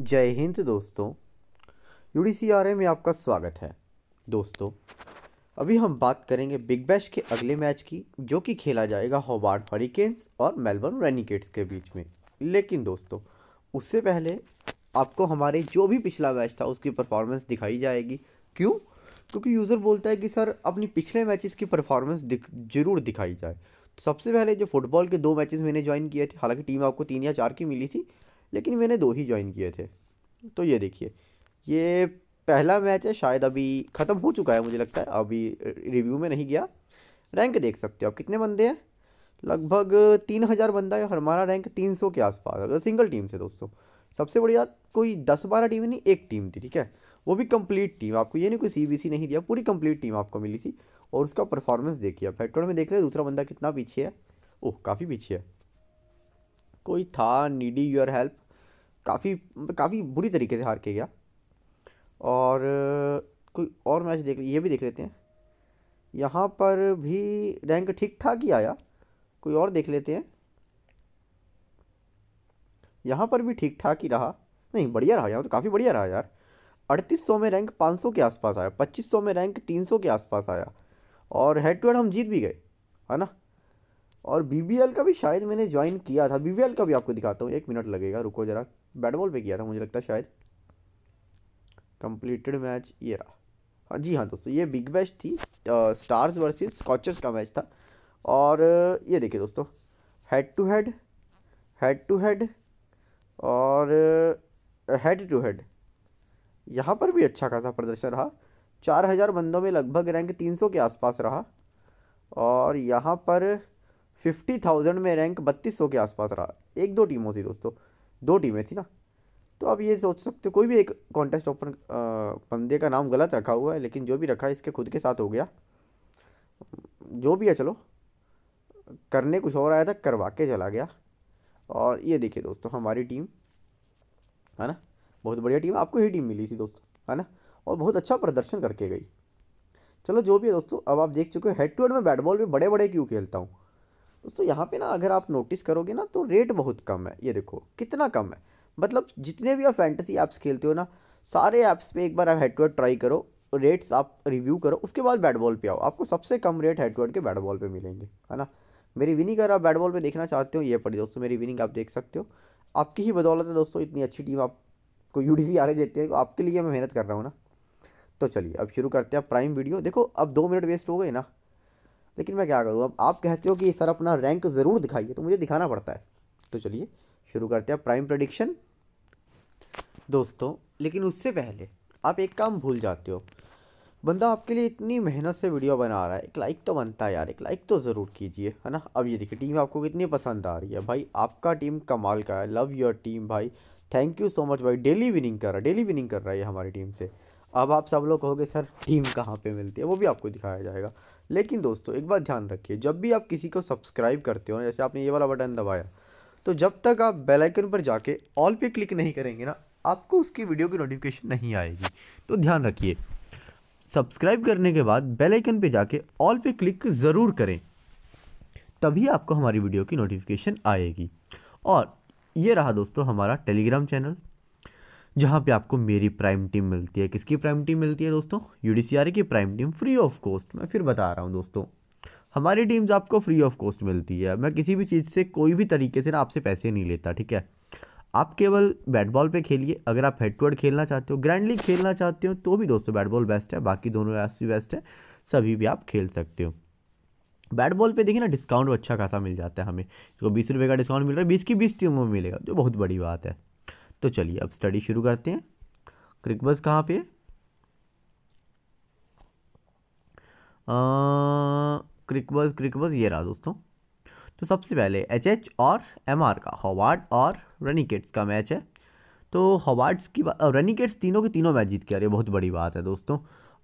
जय हिंद दोस्तों U D में आपका स्वागत है दोस्तों अभी हम बात करेंगे बिग बैश के अगले मैच की जो कि खेला जाएगा होबार्ड हरिकेन्स और मेलबर्न रेनिकेट्स के बीच में लेकिन दोस्तों उससे पहले आपको हमारे जो भी पिछला मैच था उसकी परफॉर्मेंस दिखाई जाएगी क्यों क्योंकि यूज़र बोलता है कि सर अपनी पिछले मैचेस की परफॉर्मेंस दिख, जरूर दिखाई जाए तो सबसे पहले जो फुटबॉल के दो मैचेस मैंने ज्वाइन किए थे हालांकि टीम आपको तीन या चार की मिली थी लेकिन मैंने दो ही ज्वाइन किए थे तो ये देखिए ये पहला मैच है शायद अभी ख़त्म हो चुका है मुझे लगता है अभी रिव्यू में नहीं गया रैंक देख सकते हो आप कितने बंदे हैं लगभग तीन हज़ार बंदा है और हमारा रैंक तीन सौ के आसपास अगर सिंगल टीम से दोस्तों सबसे बढ़िया कोई दस बारह टीम नहीं एक टीम थी ठीक है वो भी कंप्लीट टीम आपको ये नहीं कोई सी नहीं दिया पूरी कंप्लीट टीम आपको मिली थी और उसका परफॉर्मेंस देखिए आप हेडटोड में देख रहे दूसरा बंदा कितना पीछे है ओह काफ़ी पीछे है कोई था नीडी योर हेल्प काफ़ी काफ़ी बुरी तरीके से हार के गया और कोई और मैच देख ये भी देख लेते हैं यहाँ पर भी रैंक ठीक ठाक ही आया कोई और देख लेते हैं यहाँ पर भी ठीक ठाक ही रहा नहीं बढ़िया रहा यार तो काफ़ी बढ़िया रहा यार अड़तीस सौ में रैंक पाँच सौ के आसपास आया पच्चीस सौ में रैंक तीन सौ के आसपास आया और हेड टू हेड हम जीत भी गए है ना और बी का भी शायद मैंने ज्वाइन किया था बी का भी आपको दिखाता हूँ एक मिनट लगेगा रुको ज़रा बैट बॉल पे किया था मुझे लगता है शायद कंप्लीटेड मैच ये रहा हाँ जी हाँ दोस्तों ये बिग बैच थी स्टार्स वर्सेस स्कॉचर्स का मैच था और ये देखिए दोस्तों head to head head to head और हेड टू हेड यहाँ पर भी अच्छा खासा प्रदर्शन रहा चार हज़ार बंदों में लगभग रैंक तीन सौ के आसपास रहा और यहाँ पर फिफ्टी थाउजेंड में रैंक बत्तीस सौ के आसपास रहा एक दो टीमों से दोस्तों दो टीमें थी ना तो आप ये सोच सकते हो कोई भी एक कॉन्टेस्ट ओपन बंदे का नाम गलत रखा हुआ है लेकिन जो भी रखा है इसके खुद के साथ हो गया जो भी है चलो करने कुछ और आया था करवा के चला गया और ये देखिए दोस्तों हमारी टीम है ना बहुत बढ़िया टीम आपको ही टीम मिली थी दोस्तों है ना और बहुत अच्छा प्रदर्शन करके गई चलो जो भी है दोस्तों अब आप देख चुके हो हेड टू हेड में बैट बॉल भी बड़े बड़े क्यों खेलता हूँ दोस्तों यहाँ पे ना अगर आप नोटिस करोगे ना तो रेट बहुत कम है ये देखो कितना कम है मतलब जितने भी आप फैंटसी ऐप्स खेलते हो ना सारे ऐप्स पे एक बार आप हेड टू हेड ट्राई करो रेट्स आप रिव्यू करो उसके बाद बैट बॉल पे आओ आपको सबसे कम रेट हेड टू हेड के बैट बॉल पे मिलेंगे है ना मेरी विनिंग अगर आप बैट बॉल पे देखना चाहते हो ये पड़ी दोस्तों मेरी विनिंग आप देख सकते हो आपकी ही बदौलत है दोस्तों इतनी अच्छी टीम आपको यू डी सी आने देती है आपके लिए मैं मेहनत कर रहा हूँ ना तो चलिए अब शुरू करते हैं प्राइम वीडियो देखो अब दो मिनट वेस्ट हो गए ना लेकिन मैं क्या करूँ अब आप कहते हो कि सर अपना रैंक ज़रूर दिखाइए तो मुझे दिखाना पड़ता है तो चलिए शुरू करते हैं प्राइम प्रडिक्शन दोस्तों लेकिन उससे पहले आप एक काम भूल जाते हो बंदा आपके लिए इतनी मेहनत से वीडियो बना रहा है एक लाइक तो बनता है यार एक लाइक तो ज़रूर कीजिए है ना अब ये देखिए टीम आपको कितनी पसंद आ रही है भाई आपका टीम कमाल का है लव योर टीम भाई थैंक यू सो मच भाई डेली विनिंग कर रहा है डेली विनिंग कर रहा है ये हमारी टीम से अब आप सब लोग कहोगे सर टीम कहाँ पे मिलती है वो भी आपको दिखाया जाएगा लेकिन दोस्तों एक बात ध्यान रखिए जब भी आप किसी को सब्सक्राइब करते हो ना जैसे आपने ये वाला बटन दबाया तो जब तक आप बेल आइकन पर जाके ऑल पे क्लिक नहीं करेंगे ना आपको उसकी वीडियो की नोटिफिकेशन नहीं आएगी तो ध्यान रखिए सब्सक्राइब करने के बाद बेल आइकन पे जाके ऑल पे क्लिक ज़रूर करें तभी आपको हमारी वीडियो की नोटिफिकेशन आएगी और ये रहा दोस्तों हमारा टेलीग्राम चैनल जहाँ पे आपको मेरी प्राइम टीम मिलती है किसकी प्राइम टीम मिलती है दोस्तों यू की prime team free of cost मैं फिर बता रहा हूँ दोस्तों हमारी टीम्स आपको फ्री ऑफ कॉस्ट मिलती है मैं किसी भी चीज़ से कोई भी तरीके से ना आपसे पैसे नहीं लेता ठीक है आप केवल बैट बॉल पर खेलिए अगर आप हेड टू हेड खेलना चाहते हो ग्रैंड लीग खेलना चाहते हो तो भी दोस्तों बैट बॉल बेस्ट है बाकी दोनों ऐप्स भी बेस्ट है सभी भी आप खेल सकते हो बैट बॉल पे देखिए ना डिस्काउंट अच्छा खासा मिल जाता है हमें जो बीस रुपये का डिस्काउंट मिल रहा है बीस की बीस टीमों में मिलेगा जो बहुत बड़ी बात है तो चलिए अब स्टडी शुरू करते हैं क्रिकबस कहाँ पे क्रिकबस क्रिकबस ये रहा दोस्तों तो सबसे पहले एच एच और एम आर का हॉवार्ड और रनिकेट्स का मैच है तो हॉवार्ड्स की बात रनिकेट्स तीनों के तीनों मैच जीत के आ रहे बहुत बड़ी बात है दोस्तों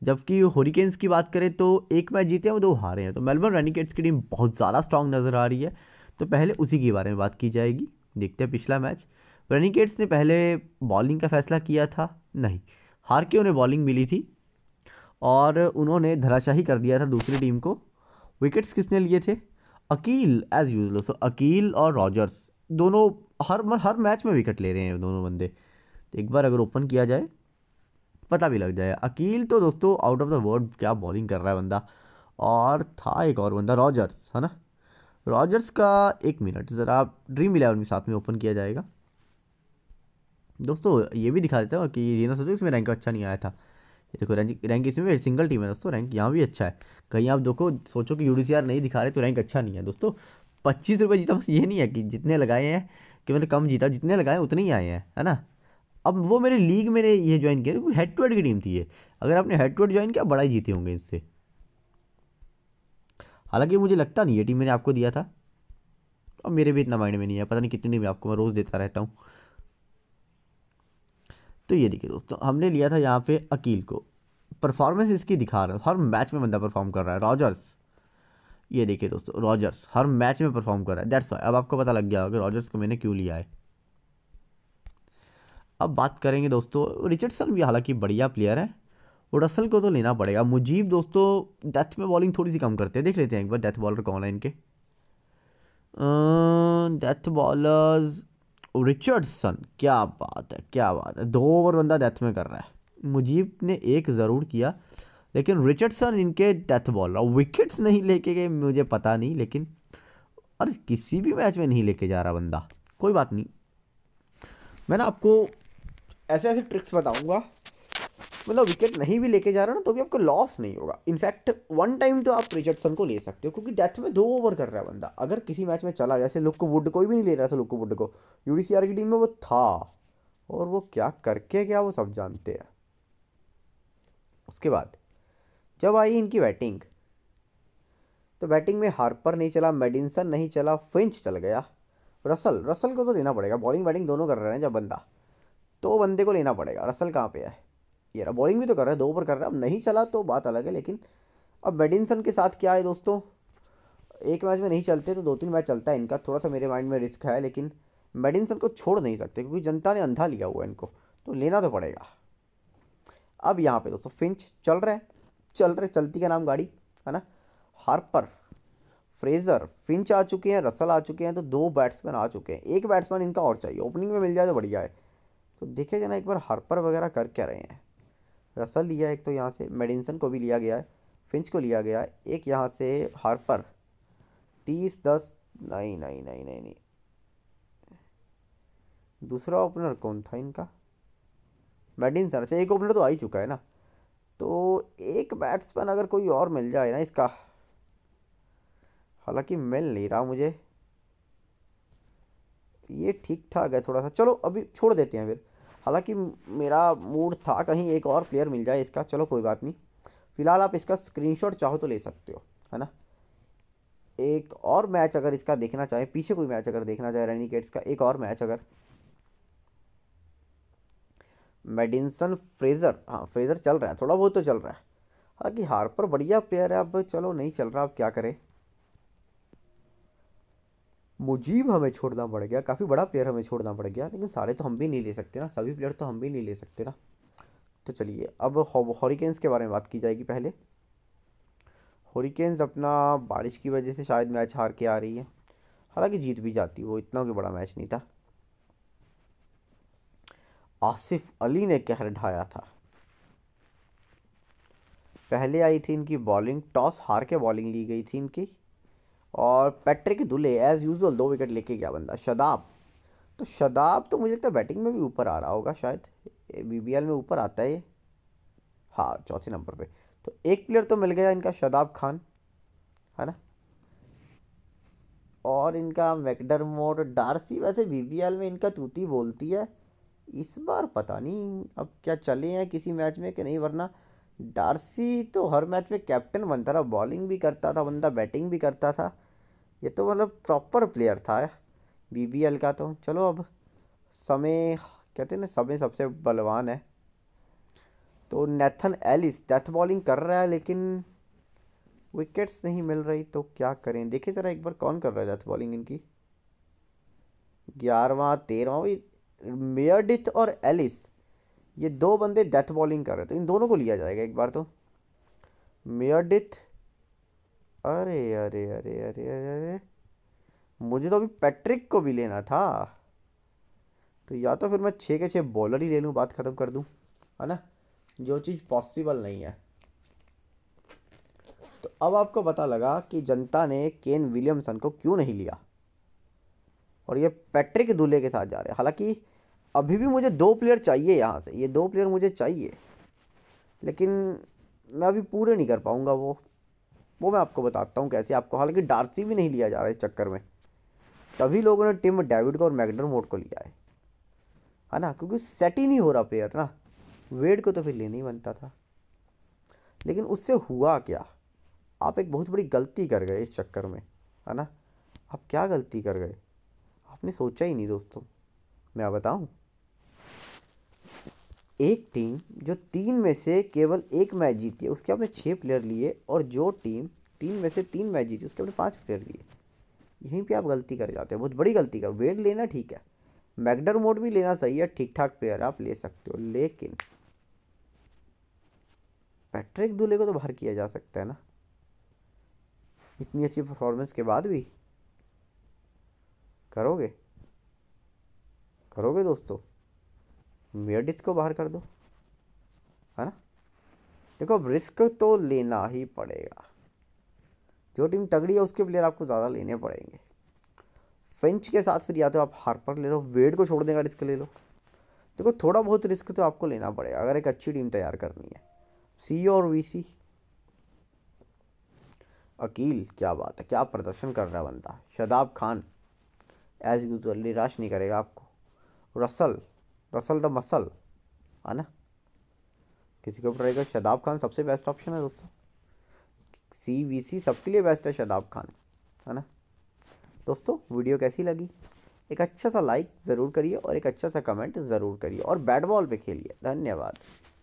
जबकि होरिकेन्स की बात करें तो एक मैच जीते हैं और दो हारे हैं तो मेलबर्न रनिकेट्स की टीम बहुत ज़्यादा स्ट्रांग नज़र आ रही है तो पहले उसी के बारे में बात की जाएगी देखते हैं पिछला मैच रनिकेट्स ने पहले बॉलिंग का फैसला किया था नहीं हार के उन्हें बॉलिंग मिली थी और उन्होंने धराशाही कर दिया था दूसरी टीम को विकेट्स किसने लिए थे Akeal as usual so Akeal और रॉजर्स दोनों हर हर मैच में विकेट ले रहे हैं दोनों बंदे तो एक बार अगर ओपन किया जाए पता भी लग जाए अकील तो दोस्तों आउट ऑफ द वर्ल्ड क्या बॉलिंग कर रहा है बंदा और था एक और बंदा रॉजर्स है ना रॉजर्स का एक मिनट ज़रा ड्रीम इलेवन भी साथ में ओपन किया जाएगा दोस्तों ये भी दिखा देता हूँ कि ना सोचो इसमें रैंक अच्छा नहीं आया था देखो रैंक रैंक इसमें सिंगल टीम है दोस्तों रैंक यहाँ भी अच्छा है कहीं आप देखो सोचो कि यू नहीं दिखा रहे तो रैंक अच्छा नहीं है दोस्तों पच्चीस रुपये जीता बस ये नहीं है कि जितने लगाए हैं कि मतलब कम जीता जितने लगाए उतने ही आए हैं है ना अब वो मेरे लीग मेरे ये ज्वाइन किया क्योंकि हेड टू हेड की टीम थी ये अगर आपने हेड टू हेड ज्वाइन किया बड़ा ही जीते होंगे इससे हालांकि मुझे लगता नहीं ये टीम मैंने आपको दिया था अब मेरे भी इतना माइंड में नहीं है पता नहीं कितनी टीम आपको मैं रोज़ देता रहता हूँ तो ये देखिए दोस्तों हमने लिया था यहाँ पे अकील को परफॉर्मेंस इसकी दिखा रहा है हर मैच में बंदा परफॉर्म कर रहा है रॉजर्स ये देखिए दोस्तों रॉजर्स हर मैच में परफॉर्म कर रहा है दैट्स वाई अब आपको पता लग गया होगा रॉजर्स को मैंने क्यों लिया है अब बात करेंगे दोस्तों रिचर्डसन भी हालांकि बढ़िया प्लेयर है वो रसल को तो लेना पड़ेगा मुजीब दोस्तों डेथ में बॉलिंग थोड़ी सी कम करते हैं देख लेते हैं एक बार डेथ बॉलर कौन है इनके डेथ अं, बॉलर्स रिचर्डसन क्या बात है क्या बात है दो ओवर बंदा डेथ में कर रहा है मुजीब ने एक ज़रूर किया लेकिन रिचर्डसन इनके डेथ बॉल रहा विकेट्स नहीं लेके गए मुझे पता नहीं लेकिन अरे किसी भी मैच में नहीं लेके जा रहा बंदा कोई बात नहीं मैं ना आपको ऐसे ऐसे ट्रिक्स बताऊंगा मतलब विकेट नहीं भी लेके जा रहा ना तो भी आपको लॉस नहीं होगा इनफैक्ट वन टाइम तो आप रिचर्डसन को ले सकते हो क्योंकि डेथ में दो ओवर कर रहा है बंदा अगर किसी मैच में चला जैसे लुक वुड कोई भी नहीं ले रहा था लुक वुड को यू की टीम में वो था और वो क्या करके क्या वो सब जानते हैं उसके बाद जब आई इनकी बैटिंग तो बैटिंग में हार्पर नहीं चला मेडिसन नहीं चला फिंच चल गया रसल रसल को तो लेना पड़ेगा बॉलिंग बैटिंग दोनों कर रहे हैं जब बंदा तो बंदे को लेना पड़ेगा रसल कहाँ पे है ये रहा बॉलिंग भी तो कर रहा है दो ओवर कर रहा है अब नहीं चला तो बात अलग है लेकिन अब बेडिनसन के साथ क्या है दोस्तों एक मैच में नहीं चलते तो दो तीन मैच चलता है इनका थोड़ा सा मेरे माइंड में रिस्क है लेकिन बेडिनसन को छोड़ नहीं सकते क्योंकि जनता ने अंधा लिया हुआ है इनको तो लेना तो पड़ेगा अब यहाँ पे दोस्तों फिंच चल रहे चल रहे चलती का नाम गाड़ी है ना हार्पर फ्रेजर फिंच आ चुके हैं रसल आ चुके हैं तो दो बैट्समैन आ चुके हैं एक बैट्समैन इनका और चाहिए ओपनिंग में मिल जाए तो बढ़िया है तो देखे जाना एक बार हार्पर वगैरह कर क्या रहे हैं रसल लिया एक तो यहाँ से मेडिनसन को भी लिया गया है फिंच को लिया गया है एक यहाँ से हार्पर तीस दस नहीं नहीं नहीं नहीं नहीं दूसरा ओपनर कौन था इनका मेडिनसन अच्छा एक ओपनर तो आ ही चुका है ना तो एक बैट्समैन अगर कोई और मिल जाए ना इसका हालांकि मिल नहीं रहा मुझे ये ठीक ठाक है थोड़ा सा चलो अभी छोड़ देते हैं फिर हालांकि मेरा मूड था कहीं एक और प्लेयर मिल जाए इसका चलो कोई बात नहीं फ़िलहाल आप इसका स्क्रीनशॉट चाहो तो ले सकते हो है ना एक और मैच अगर इसका देखना चाहे पीछे कोई मैच अगर देखना चाहे रेनिकेट्स का एक और मैच अगर मेडिसन फ्रेज़र हाँ फ्रेज़र चल रहा है थोड़ा बहुत तो चल रहा है हालांकि हार्पर बढ़िया प्लेयर है अब चलो नहीं चल रहा अब क्या करें मुजीब हमें छोड़ना पड़ गया काफ़ी बड़ा प्लेयर हमें छोड़ना पड़ गया लेकिन सारे तो हम भी नहीं ले सकते ना सभी प्लेयर तो हम भी नहीं ले सकते ना तो चलिए अब हॉरिकेन्स के बारे में बात की जाएगी पहले हॉरिकेन्स अपना बारिश की वजह से शायद मैच हार के आ रही है हालांकि जीत भी जाती वो इतना भी बड़ा मैच नहीं था आसिफ अली ने कहर ढाया था पहले आई थी इनकी बॉलिंग टॉस हार के बॉलिंग ली गई थी इनकी और पैट्रिक दुले एज़ यूजल दो विकेट लेके गया बंदा शदाब तो शदाब तो मुझे लगता है बैटिंग में भी ऊपर आ रहा होगा शायद बी में ऊपर आता है ये हाँ चौथे नंबर पे तो एक प्लेयर तो मिल गया इनका शदाब खान है ना और इनका मोड डारसी वैसे बी में इनका तूती बोलती है इस बार पता नहीं अब क्या चले हैं किसी मैच में कि नहीं वरना डारसी तो हर मैच में कैप्टन बनता था बॉलिंग भी करता था बंदा बैटिंग भी करता था ये तो मतलब प्रॉपर प्लेयर था बीबीएल का तो चलो अब समय कहते हैं ना समय सबसे बलवान है तो नेथन एलिस डेथ बॉलिंग कर रहा है लेकिन विकेट्स नहीं मिल रही तो क्या करें देखिए ज़रा एक बार कौन कर रहा है डेथ बॉलिंग इनकी ग्यारहवा तेरहवा भी मेयरडिथ और एलिस ये दो बंदे डेथ बॉलिंग कर रहे हैं तो इन दोनों को लिया जाएगा एक बार तो मेयरडिथ अरे अरे अरे अरे अरे अरे मुझे तो अभी पैट्रिक को भी लेना था तो या तो फिर मैं छः के छः बॉलर ही ले लूँ बात ख़त्म कर दूँ है ना जो चीज़ पॉसिबल नहीं है तो अब आपको पता लगा कि जनता ने केन विलियमसन को क्यों नहीं लिया और ये पैट्रिक दूल्हे के साथ जा रहे हैं हालांकि अभी भी मुझे दो प्लेयर चाहिए यहाँ से ये दो प्लेयर मुझे चाहिए लेकिन मैं अभी पूरे नहीं कर पाऊँगा वो वो मैं आपको बताता हूँ कैसे आपको हालांकि डार्सी भी नहीं लिया जा रहा इस चक्कर में तभी लोगों ने टिम डेविड को और मोड को लिया है है ना क्योंकि सेट ही नहीं हो रहा प्लेयर ना वेड को तो फिर लेना ही बनता था लेकिन उससे हुआ क्या आप एक बहुत बड़ी गलती कर गए इस चक्कर में है ना आप क्या गलती कर गए आपने सोचा ही नहीं दोस्तों मैं बताऊँ एक टीम जो तीन में से केवल एक मैच जीती है उसके आपने छः प्लेयर लिए और जो टीम तीन में से तीन मैच जीती उसके आपने पाँच प्लेयर लिए यहीं पे आप गलती कर जाते हो बहुत बड़ी गलती कर वेट लेना ठीक है मैगडर मोड भी लेना सही है ठीक ठाक प्लेयर आप ले सकते हो लेकिन पैट्रिक दूल्हे को तो बाहर किया जा सकता है ना इतनी अच्छी परफॉर्मेंस के बाद भी करोगे करोगे दोस्तों मेडिथ को बाहर कर दो है ना देखो रिस्क तो लेना ही पड़ेगा जो टीम तगड़ी है उसके प्लेयर आपको ज़्यादा लेने पड़ेंगे फिंच के साथ फिर या तो आप हार्पर ले लो वेड को छोड़ने का रिस्क ले लो देखो थोड़ा बहुत रिस्क तो आपको लेना पड़ेगा अगर एक अच्छी टीम तैयार करनी है सी और वीसी अकील क्या बात है क्या प्रदर्शन कर रहा है बंदा शदाब खान एज यूजली निराश नहीं करेगा आपको रसल रसल द मसल है ना किसी को ट्राई करो शदाब खान सबसे बेस्ट ऑप्शन है दोस्तों सी वी सी सबके लिए बेस्ट है शदाब खान है ना दोस्तों वीडियो कैसी लगी एक अच्छा सा लाइक ज़रूर करिए और एक अच्छा सा कमेंट ज़रूर करिए और बैट बॉल पे खेलिए धन्यवाद